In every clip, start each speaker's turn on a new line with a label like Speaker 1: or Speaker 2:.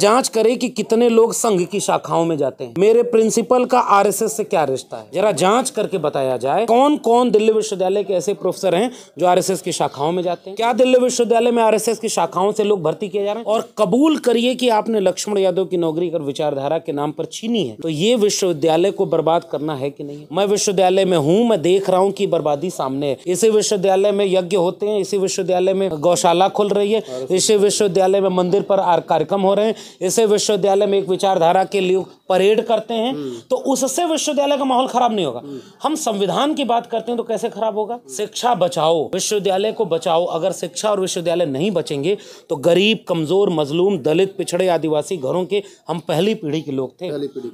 Speaker 1: जांच करें कि कितने लोग संघ की शाखाओं में जाते हैं मेरे प्रिंसिपल का आरएसएस से क्या रिश्ता है जरा जांच करके बताया जाए कौन कौन दिल्ली विश्वविद्यालय के ऐसे प्रोफेसर हैं जो आरएसएस की शाखाओं में जाते हैं क्या दिल्ली विश्वविद्यालय में आरएसएस की शाखाओं से लोग भर्ती किए जा रहे हैं और कबूल करिए कि आपने लक्ष्मण यादव की नौकरी कर विचारधारा के नाम पर छीनी है तो ये विश्वविद्यालय को बर्बाद करना है कि नहीं मैं विश्वविद्यालय में हूँ मैं देख रहा हूँ की बर्बादी सामने है इसी विश्वविद्यालय में यज्ञ होते हैं इसी विश्वविद्यालय में गौशाला खुल रही है इसी विश्वविद्यालय में मंदिर पर कार्यक्रम हो रहे हैं इसे विश्वविद्यालय में एक विचारधारा के लिए परेड करते हैं हम्म। तो उससे विश्वविद्यालय का माहौल खराब नहीं होगा हम्म। हम संविधान की बात करते हैं तो कैसे खराब होगा शिक्षा बचाओ विश्वविद्यालय को बचाओ अगर शिक्षा और विश्वविद्यालय नहीं बचेंगे तो गरीब कमजोर मजलूम दलित पिछड़े आदिवासी घरों के हम पहली पीढ़ी के लोग थे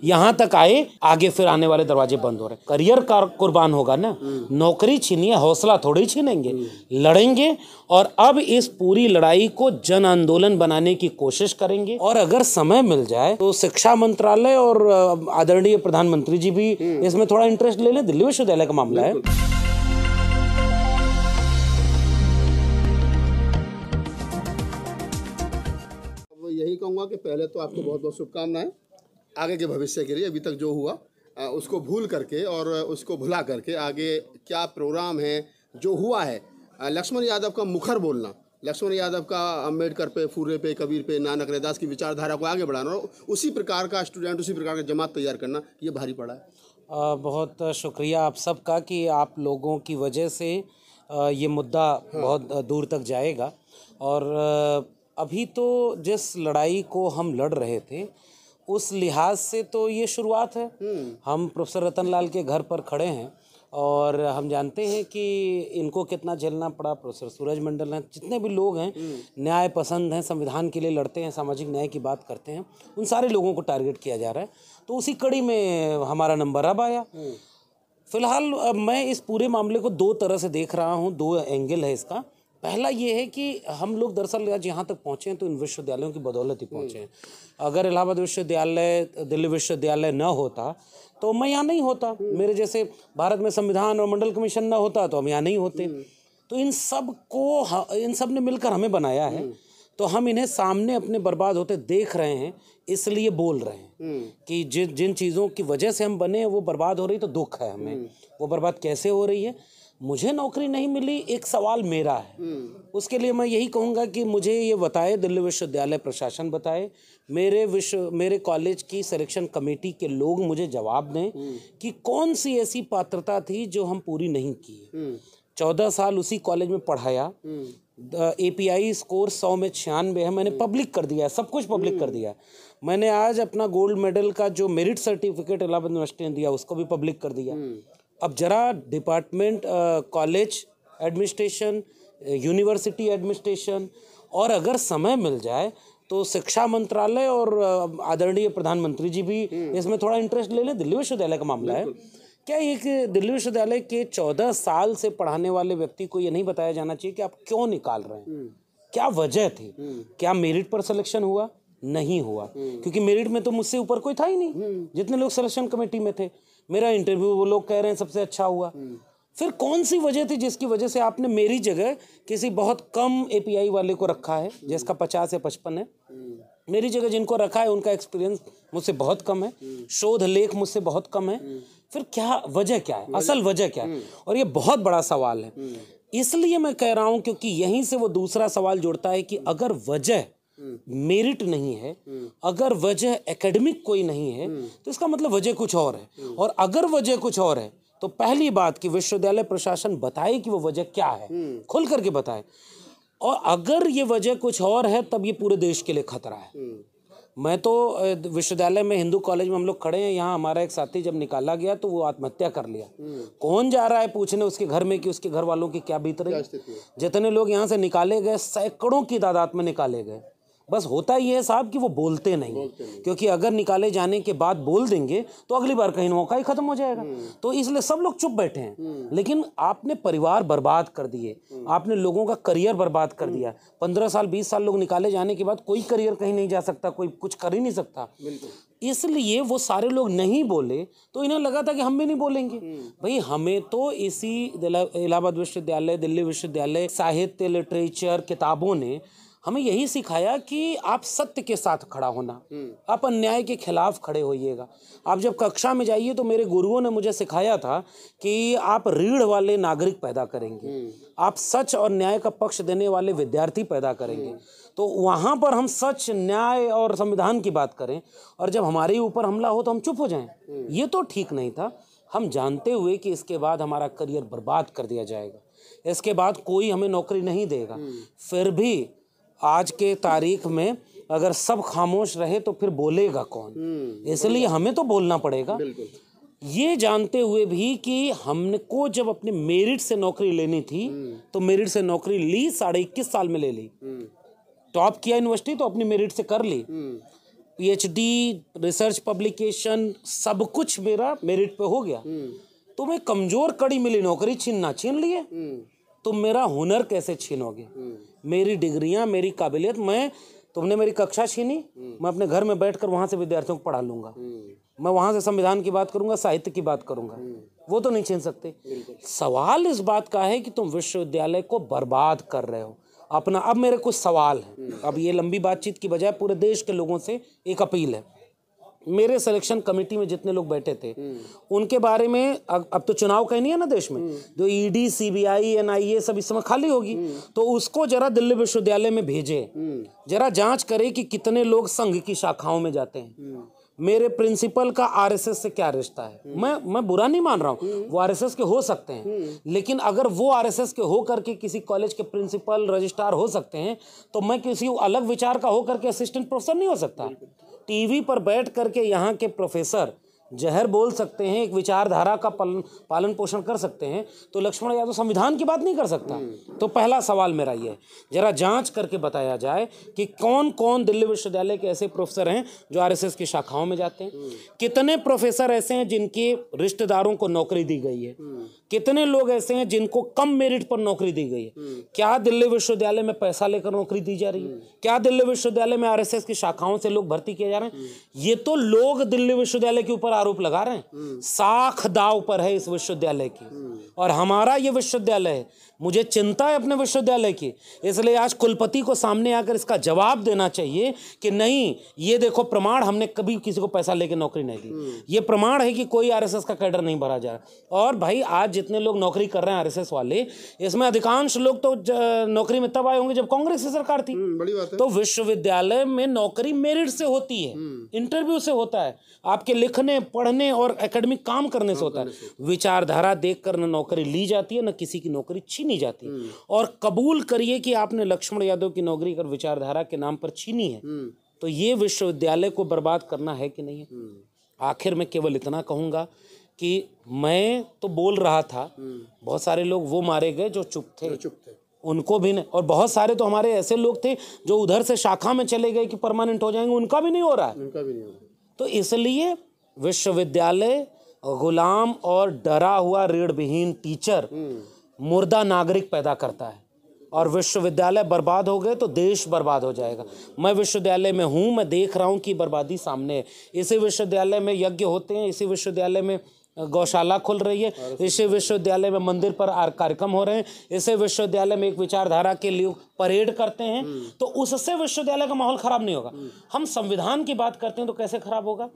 Speaker 1: यहाँ तक आए आगे फिर आने वाले दरवाजे बंद हो रहे करियर का कुर्बान होगा ना हम्म। नौकरी छीनिए हौसला थोड़ी छीनेंगे लड़ेंगे और अब इस पूरी लड़ाई को जन आंदोलन बनाने की कोशिश करेंगे और अगर समय मिल जाए तो शिक्षा मंत्रालय और आदरणीय प्रधानमंत्री जी भी हम्म। इसमें थोड़ा इंटरेस्ट ले लें दिल्ली विश्वविद्यालय का मामला है यही कहूंगा कि पहले तो आपको बहुत बहुत शुभकामनाएं आगे के भविष्य के लिए अभी तक जो हुआ उसको भूल करके और उसको भुला करके आगे क्या प्रोग्राम है जो हुआ है लक्ष्मण यादव का मुखर बोलना लक्ष्मण यादव का अम्बेडकर पे फूरे पे कबीर पे नानक रैदास की विचारधारा को आगे बढ़ाना उसी प्रकार का स्टूडेंट उसी प्रकार का जमात तैयार करना ये भारी पड़ा है बहुत शुक्रिया आप सबका कि आप लोगों की वजह से ये मुद्दा हाँ। बहुत दूर तक जाएगा और अभी तो जिस लड़ाई को हम लड़ रहे थे उस लिहाज से तो ये शुरुआत है हम्म। हम प्रोफेसर रतन लाल के घर पर खड़े हैं और हम जानते हैं कि इनको कितना झेलना पड़ा प्रोफेसर सूरज मंडल हैं जितने भी लोग हैं हम्म। न्याय पसंद हैं संविधान के लिए लड़ते हैं सामाजिक न्याय की बात करते हैं उन सारे लोगों को टारगेट किया जा रहा है तो उसी कड़ी में हमारा नंबर अब आया हम्म। फिलहाल मैं इस पूरे मामले को दो तरह से देख रहा हूँ दो एंगल है इसका पहला ये है कि हम लोग दरअसल आज यहाँ तक पहुँचे हैं तो इन विश्वविद्यालयों की बदौलत ही पहुँचे हैं अगर इलाहाबाद विश्वविद्यालय दिल्ली विश्वविद्यालय न होता तो मैं यहाँ नहीं होता मेरे जैसे भारत में संविधान और मंडल कमीशन न होता तो हम यहाँ नहीं होते तो इन सब को इन सब ने मिलकर हमें बनाया है तो हम इन्हें सामने अपने बर्बाद होते देख रहे हैं इसलिए बोल रहे हैं कि जिन जिन चीज़ों की वजह से हम बने वो बर्बाद हो रही तो दुख है हमें वो बर्बाद कैसे हो रही है मुझे नौकरी नहीं मिली एक सवाल मेरा है उसके लिए मैं यही कहूँगा कि मुझे ये बताए दिल्ली विश्वविद्यालय प्रशासन बताए मेरे विश्व मेरे कॉलेज की सिलेक्शन कमेटी के लोग मुझे जवाब दें कि कौन सी ऐसी पात्रता थी जो हम पूरी नहीं की चौदह साल उसी कॉलेज में पढ़ाया ए पी आई स्कोर सौ में छियानवे है मैंने पब्लिक कर दिया है सब कुछ पब्लिक कर दिया है मैंने आज अपना गोल्ड मेडल का जो मेरिट सर्टिफिकेट इलाहाबाद यूनिवर्सिटी ने दिया उसको भी पब्लिक कर दिया अब ज़रा department college administration university administration और अगर समय मिल जाए तो शिक्षा मंत्रालय और आदरणीय प्रधानमंत्री जी भी हम्म। इसमें थोड़ा इंटरेस्ट ले लें दिल्ली विश्वविद्यालय का मामला है क्या एक दिल्ली विश्वविद्यालय के चौदह साल से पढ़ाने वाले व्यक्ति को ये नहीं बताया जाना चाहिए कि आप क्यों निकाल रहे हैं हम्म। क्या वजह थी हम्म। क्या मेरिट पर सिलेक्शन हुआ नहीं हुआ क्योंकि मेरिट में तो मुझसे ऊपर कोई था ही नहीं जितने लोग सिलेक्शन कमेटी में थे मेरा इंटरव्यू वो लोग कह रहे हैं सबसे अच्छा हुआ फिर कौन सी वजह थी जिसकी वजह से आपने मेरी जगह किसी बहुत कम एपीआई वाले को रखा है जिसका पचास या पचपन है मेरी जगह जिनको रखा है उनका एक्सपीरियंस मुझसे बहुत कम है शोध लेख मुझसे बहुत कम है फिर क्या वजह क्या है असल वजह क्या है हम्म। और ये बहुत बड़ा सवाल है हम्म। इसलिए मैं कह रहा हूँ क्योंकि यहीं से वो दूसरा सवाल जुड़ता है कि अगर वजह मेरिट नहीं है अगर वजह एकेडमिक कोई नहीं है तो इसका मतलब वजह कुछ और है और अगर वजह कुछ और है तो पहली बात कि विश्वविद्यालय प्रशासन बताए कि वो वजह क्या है खुल करके बताए और अगर ये वजह कुछ और है तब ये पूरे देश के लिए खतरा है मैं तो विश्वविद्यालय में हिंदू कॉलेज में हम लोग खड़े हैं यहाँ हमारा एक साथी जब निकाला गया तो वो आत्महत्या कर लिया कौन जा रहा है पूछने उसके घर में कि उसके घर वालों की क्या बीत रही जितने लोग यहाँ से निकाले गए सैकड़ों की तादाद में निकाले गए बस होता ही है साहब कि वो बोलते नहीं, बोलते नहीं। क्योंकि अगर निकाले जाने के बाद बोल देंगे तो अगली बार कहीं मौका ही खत्म हो जाएगा हम्म। तो इसलिए सब लोग चुप बैठे हैं हम्म। लेकिन आपने परिवार बर्बाद कर दिए हम्म। आपने लोगों का करियर बर्बाद कर दिया पंद्रह साल बीस साल लोग निकाले जाने के बाद कोई करियर कहीं नहीं जा सकता कोई कुछ कर ही नहीं सकता इसलिए वो सारे लोग नहीं बोले तो इन्हें लगा था कि हम भी नहीं बोलेंगे भाई हमें तो इसी इलाहाबाद विश्वविद्यालय दिल्ली विश्वविद्यालय साहित्य लिटरेचर किताबों ने हमें यही सिखाया कि आप सत्य के साथ खड़ा होना हम्म। आप अन्याय के खिलाफ खड़े होइएगा आप जब कक्षा में जाइए तो मेरे गुरुओं ने मुझे सिखाया था कि आप रीढ़ वाले नागरिक पैदा करेंगे हम्म। आप सच और न्याय का पक्ष देने वाले विद्यार्थी पैदा करेंगे हम्म। तो वहाँ पर हम सच न्याय और संविधान की बात करें और जब हमारे ऊपर हमला हो तो हम चुप हो जाएं ये तो ठीक नहीं था हम जानते हुए कि इसके बाद हमारा करियर बर्बाद कर दिया जाएगा इसके बाद कोई हमें नौकरी नहीं देगा फिर भी आज के तारीख में अगर सब खामोश रहे तो फिर बोलेगा कौन हम्म, इसलिए हमें तो बोलना पड़ेगा ये जानते हुए भी कि हमने को जब अपने मेरिट से नौकरी लेनी थी हम्म। तो मेरिट से नौकरी ली साढ़े इक्कीस साल में ले ली टॉप हम्म। तो किया यूनिवर्सिटी तो अपनी मेरिट से कर ली पीएचडी रिसर्च पब्लिकेशन सब कुछ मेरा मेरिट पे हो गया तो मैं कमजोर कड़ी मिली नौकरी छीनना छीन लिए तो मेरा हुनर कैसे छीनोगे मेरी डिग्रियाँ मेरी काबिलियत मैं तुमने मेरी कक्षा छीनी हम्म। मैं अपने घर में बैठकर वहाँ से विद्यार्थियों को पढ़ा लूंगा हम्म। मैं वहाँ से संविधान की बात करूंगा साहित्य की बात करूंगा हम्म। वो तो नहीं छीन सकते सवाल इस बात का है कि तुम विश्वविद्यालय को बर्बाद कर रहे हो अपना अब मेरे कुछ सवाल है अब ये लंबी बातचीत की बजाय पूरे देश के लोगों से एक अपील है मेरे सिलेक्शन कमेटी में जितने लोग बैठे थे उनके बारे में अब, अब तो चुनाव का ही नहीं है ना देश में जो ईडी सीबीआई एनआईए सब इस समय खाली होगी तो उसको जरा दिल्ली विश्वविद्यालय में भेजे जरा जांच करे कि कितने लोग संघ की शाखाओं में जाते हैं मेरे प्रिंसिपल का आरएसएस से क्या रिश्ता है मैं मैं बुरा नहीं मान रहा हूँ वो आरएसएस के हो सकते हैं लेकिन अगर वो आरएसएस के हो करके किसी कॉलेज के प्रिंसिपल रजिस्ट्रार हो सकते हैं तो मैं किसी अलग विचार का हो करके असिस्टेंट प्रोफेसर नहीं हो सकता टीवी पर बैठ करके यहाँ के प्रोफेसर जहर बोल सकते हैं एक विचारधारा का पालन पालन पोषण कर सकते हैं तो लक्ष्मण यादव संविधान की बात नहीं कर सकता हम्म। तो पहला सवाल मेरा ये है जरा जांच करके बताया जाए कि कौन कौन दिल्ली विश्वविद्यालय के ऐसे प्रोफेसर हैं जो आरएसएस की शाखाओं में जाते हैं हम्म। कितने प्रोफेसर ऐसे हैं जिनके रिश्तेदारों को नौकरी दी गई है हम्म। कितने लोग ऐसे हैं जिनको कम मेरिट पर नौकरी दी गई है क्या दिल्ली विश्वविद्यालय में पैसा लेकर नौकरी दी जा रही है क्या दिल्ली विश्वविद्यालय में आरएसएस की शाखाओं से लोग भर्ती किए जा रहे हैं ये तो लोग दिल्ली विश्वविद्यालय के ऊपर आरोप लगा रहे हैं हम्म। साख दाव पर है इस विश्वविद्यालय की हम्म। और हमारा ये विश्वविद्यालय मुझे चिंता है अपने विश्वविद्यालय की इसलिए आज कुलपति को सामने आकर इसका जवाब देना चाहिए कि नहीं ये देखो प्रमाण हमने कभी किसी को पैसा लेके नौकरी नहीं दी हम्म। ये प्रमाण है कि कोई आरएसएस का कैडर नहीं भरा जा रहा और भाई आज जितने लोग नौकरी कर रहे हैं आरएसएस वाले इसमें अधिकांश लोग तो नौकरी में तब आए होंगे जब कांग्रेस की सरकार थी हम्म, तो विश्वविद्यालय में नौकरी मेरिट से होती है हम्म। इंटरव्यू से होता है आपके लिखने पढ़ने और अकेडमिक काम करने से होता है विचारधारा देख कर नौकरी ली जाती है न किसी की नौकरी छीन छीनी जाती हम्म। और कबूल करिए कि आपने लक्ष्मण यादव की नौकरी कर विचारधारा के नाम पर छीनी है हम्म। तो ये विश्वविद्यालय को बर्बाद करना है कि नहीं हम्म। आखिर में केवल इतना कहूँगा कि मैं तो बोल रहा था बहुत सारे लोग वो मारे गए जो चुप थे चुप थे उनको भी नहीं और बहुत सारे तो हमारे ऐसे लोग थे जो उधर से शाखा में चले गए कि परमानेंट हो जाएंगे उनका भी नहीं हो रहा है उनका भी नहीं हो रहा तो इसलिए विश्वविद्यालय गुलाम और डरा हुआ ऋण विहीन टीचर मुर्दा नागरिक पैदा करता है और विश्वविद्यालय बर्बाद हो गए तो देश बर्बाद हो जाएगा मैं विश्वविद्यालय में हूँ मैं देख रहा हूँ कि बर्बादी सामने है इसी विश्वविद्यालय में यज्ञ होते हैं इसी विश्वविद्यालय में गौशाला खुल रही है इसी विश्वविद्यालय में मंदिर पर कार्यक्रम हो रहे हैं इसे विश्वविद्यालय में एक विचारधारा के लिए परेड करते हैं तो उससे विश्वविद्यालय का माहौल खराब नहीं होगा हम संविधान की बात करते हैं तो कैसे खराब होगा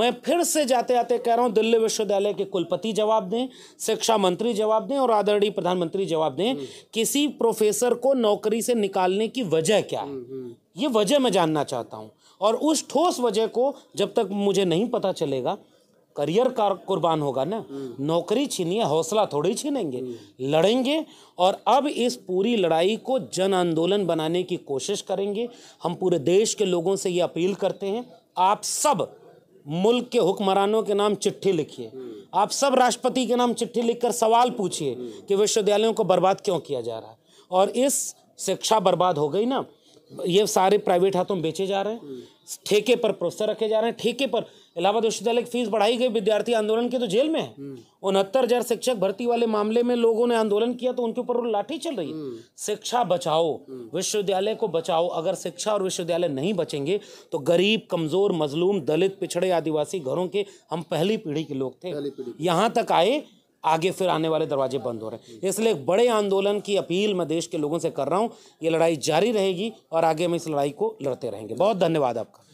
Speaker 1: मैं फिर से जाते आते कह रहा हूँ दिल्ली विश्वविद्यालय के कुलपति जवाब दें शिक्षा मंत्री जवाब दें और आदरणीय प्रधानमंत्री जवाब दें किसी प्रोफेसर को नौकरी से निकालने की वजह क्या है ये वजह मैं जानना चाहता हूँ और उस ठोस वजह को जब तक मुझे नहीं पता चलेगा करियर कार कुर्बान होगा ना हम्म। नौकरी छीनिए हौसला थोड़ी छीनेंगे हम्म। लड़ेंगे और अब इस पूरी लड़ाई को जन आंदोलन बनाने की कोशिश करेंगे हम पूरे देश के लोगों से ये अपील करते हैं आप सब मुल्क के हुक्मरानों के नाम चिट्ठी लिखिए हम्म। आप सब राष्ट्रपति के नाम चिट्ठी लिखकर सवाल पूछिए कि विश्वविद्यालयों को बर्बाद क्यों किया जा रहा है और इस शिक्षा बर्बाद हो गई ना ये सारे प्राइवेट हाथों में बेचे जा रहे हैं ठेके पर प्रोफेसर रखे जा रहे हैं ठेके पर इलाहाबाद विश्वविद्यालय की फीस बढ़ाई गई विद्यार्थी आंदोलन के तो जेल में है उनहत्तर हजार शिक्षक भर्ती वाले मामले में लोगों ने आंदोलन किया तो उनके ऊपर लाठी चल रही है शिक्षा बचाओ विश्वविद्यालय को बचाओ अगर शिक्षा और विश्वविद्यालय नहीं बचेंगे तो गरीब कमजोर मजलूम दलित पिछड़े आदिवासी घरों के हम पहली पीढ़ी के लोग थे यहाँ तक आए आगे फिर आने वाले दरवाजे बंद हो रहे हैं इसलिए एक बड़े आंदोलन की अपील मैं देश के लोगों से कर रहा हूँ ये लड़ाई जारी रहेगी और आगे हम इस लड़ाई को लड़ते रहेंगे बहुत धन्यवाद आपका